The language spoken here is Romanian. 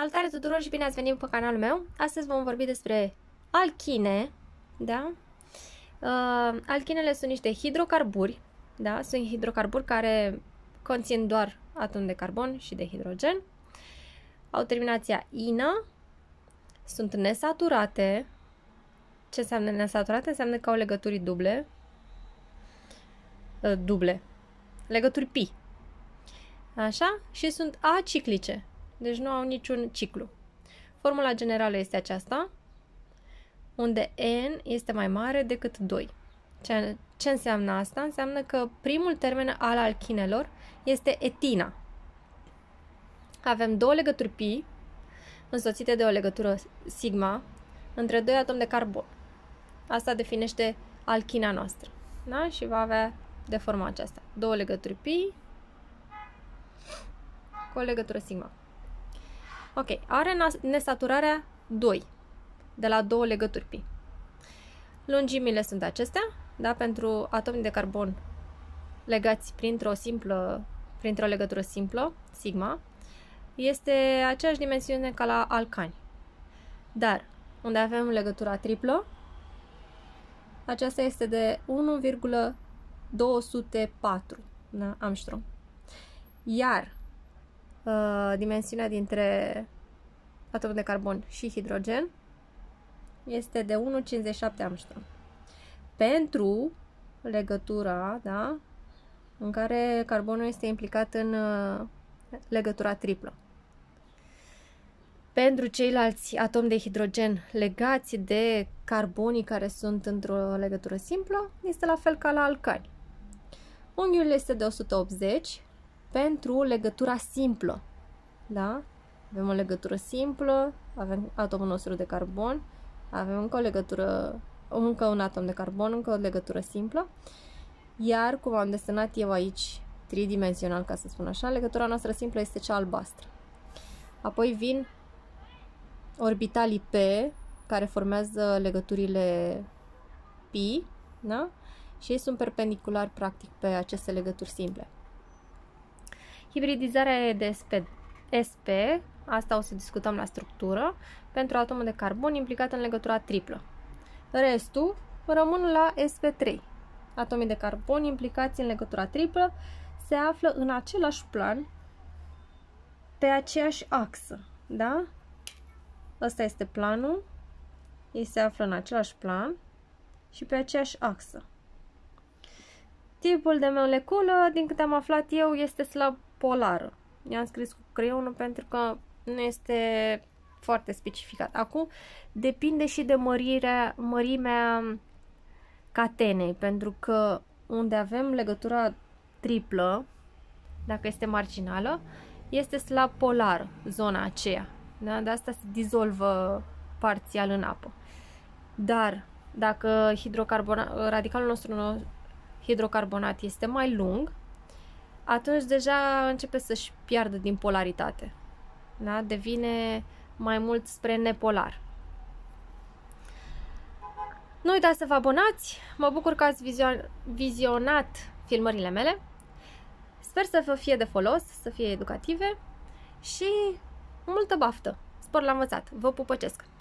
Salutare tuturor și bine ați venit pe canalul meu! Astăzi vom vorbi despre alchine, da? Uh, alchinele sunt niște hidrocarburi, da? Sunt hidrocarburi care conțin doar atom de carbon și de hidrogen. Au terminația ină, sunt nesaturate. Ce înseamnă nesaturate? Înseamnă că au legături duble. Uh, duble. Legături pi. Așa? Și sunt aciclice. Deci nu au niciun ciclu. Formula generală este aceasta, unde n este mai mare decât 2. Ce, ce înseamnă asta? Înseamnă că primul termen al alchinelor este etina. Avem două legături pi însoțite de o legătură sigma între doi atomi de carbon. Asta definește alchina noastră. Da? Și va avea de forma aceasta. Două legături pi cu o legătură sigma. Ok, are nesaturarea 2, de la două legături pi. Lungimile sunt acestea, da? pentru atomii de carbon legați printr-o simplă, printr-o legătură simplă, sigma, este aceeași dimensiune ca la alcani. Dar, unde avem legătura triplă, aceasta este de 1,204 da? Armstrong. Iar uh, dimensiunea dintre atomul de carbon și hidrogen este de 1,57 Armstrong. Pentru legătura, da, în care carbonul este implicat în uh, legătura triplă. Pentru ceilalți atomi de hidrogen legați de carbonii care sunt într-o legătură simplă, este la fel ca la alcali. Unghiul este de 180, pentru legătura simplă. Da? Avem o legătură simplă, avem atomul nostru de carbon, avem încă o legătură, încă un atom de carbon, încă o legătură simplă. Iar cum am desenat eu aici tridimensional, ca să spun așa, legătura noastră simplă este cea albastră. Apoi vin orbitalii P, care formează legăturile pi, da? și ei sunt perpendicular practic pe aceste legături simple. Hibridizarea e de SP, SP, asta o să discutăm la structură, pentru atomul de carbon implicat în legătura triplă. Restul rămân la SP3. Atomii de carbon implicați în legătura triplă se află în același plan, pe aceeași axă, da? Ăsta este planul, ei se află în același plan și pe aceeași axă. Tipul de moleculă, din câte am aflat eu, este slab polară. I-am scris cu creionul pentru că nu este foarte specificat. Acum depinde și de mărirea, mărimea catenei, pentru că unde avem legătura triplă, dacă este marginală, este slab polar zona aceea. Da? De asta se dizolvă parțial în apă. Dar dacă radicalul nostru hidrocarbonat este mai lung, atunci deja începe să-și piardă din polaritate. Da? Devine mai mult spre nepolar. Nu uitați să vă abonați, mă bucur că ați vizionat filmările mele. Sper să vă fie de folos, să fie educative și multă baftă! Spor la învățat! Vă pupăcesc!